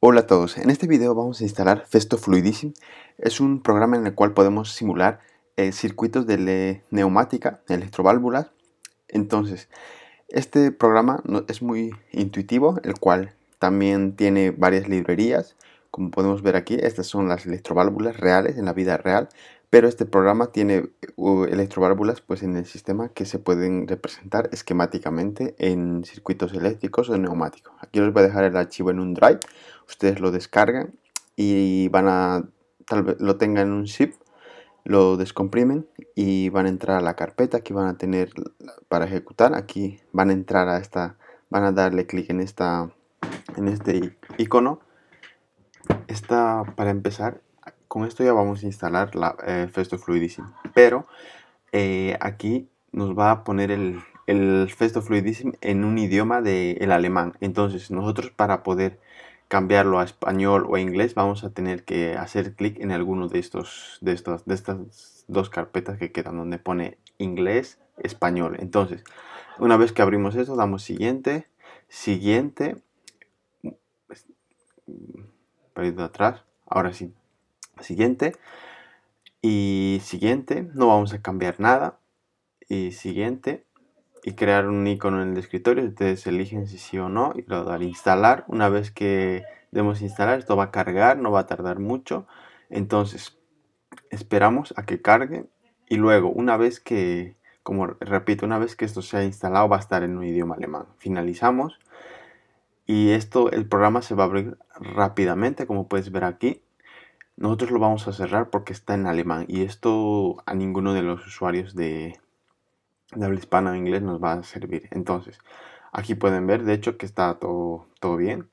Hola a todos, en este video vamos a instalar Festo Fluidism. Es un programa en el cual podemos simular eh, circuitos de neumática, neumática, electroválvulas. Entonces, este programa es muy intuitivo, el cual también tiene varias librerías. Como podemos ver aquí, estas son las electroválvulas reales en la vida real pero este programa tiene electroválvulas, pues, en el sistema que se pueden representar esquemáticamente en circuitos eléctricos o neumáticos. Aquí les voy a dejar el archivo en un drive, ustedes lo descargan y van a, tal vez lo tengan en un zip, lo descomprimen y van a entrar a la carpeta que van a tener para ejecutar. Aquí van a entrar a esta, van a darle clic en, esta, en este icono. está para empezar, con esto ya vamos a instalar la eh, Festo Fluidism. Pero eh, aquí nos va a poner el, Festo Fluidism en un idioma del alemán. Entonces nosotros para poder cambiarlo a español o inglés vamos a tener que hacer clic en alguno de estos de estas de estas dos carpetas que quedan donde pone inglés español entonces una vez que abrimos eso damos siguiente siguiente perdido atrás ahora sí siguiente y siguiente, no vamos a cambiar nada y siguiente y crear un icono en el escritorio, ustedes eligen si sí o no y lo dar instalar, una vez que demos instalar esto va a cargar, no va a tardar mucho, entonces esperamos a que cargue y luego una vez que, como repito, una vez que esto se ha instalado va a estar en un idioma alemán, finalizamos y esto el programa se va a abrir rápidamente como puedes ver aquí nosotros lo vamos a cerrar porque está en alemán y esto a ninguno de los usuarios de, habla hispana o inglés nos va a servir. Entonces, aquí pueden ver, de hecho, que está todo, todo bien.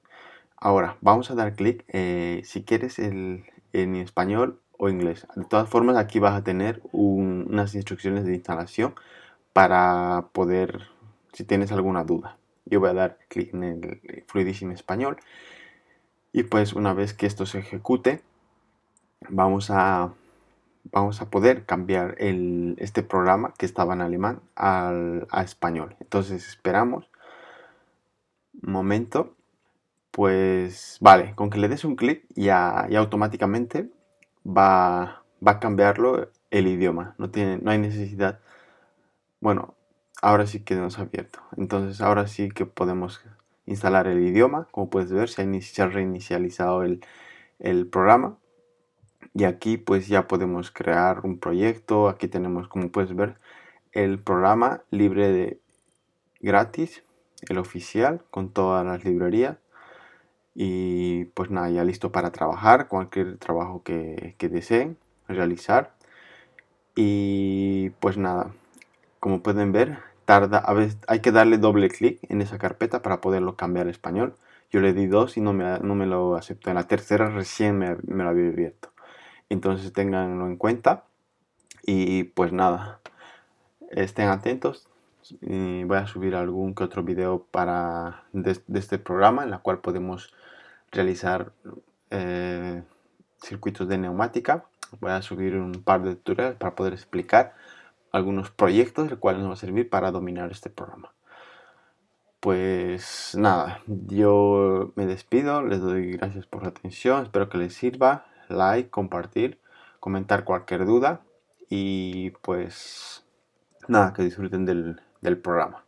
Ahora, vamos a dar clic eh, si quieres en español o inglés. De todas formas, aquí vas a tener unas instrucciones de instalación para poder, si tienes alguna duda. Yo voy a dar clic en el Fluidísimo Español y pues una vez que esto se ejecute, vamos a, vamos a poder cambiar el, este programa que estaba en alemán al, a español. Entonces esperamos. momento. Pues vale, con que le des un clic ya, ya automáticamente va, va a cambiarlo el idioma. No, tiene, no hay necesidad. Bueno, ahora sí que nos ha abierto. Entonces ahora sí que podemos instalar el idioma. Como puedes ver, se ha, se reinicializado el, el programa y aquí pues ya podemos crear un proyecto, aquí tenemos como puedes ver el programa libre de gratis, el oficial con todas las librerías y pues nada, ya listo para trabajar, cualquier trabajo que, deseen realizar y pues nada, como pueden ver tarda, a veces hay que darle doble clic en esa carpeta para poderlo cambiar a español. Yo le di dos y no me, no me lo aceptó. En la tercera recién me lo había abierto. Entonces tenganlo en cuenta. Y pues nada, estén atentos. voy a subir algún que otro video para de, este programa en la cual podemos realizar eh, circuitos de neumática. Voy a subir un par de tutoriales para poder explicar algunos proyectos, el cual nos va a servir para dominar este programa. Pues nada, yo me despido, les doy gracias por la atención, espero que les sirva like, compartir, comentar cualquier duda y pues nada, que disfruten del, del programa.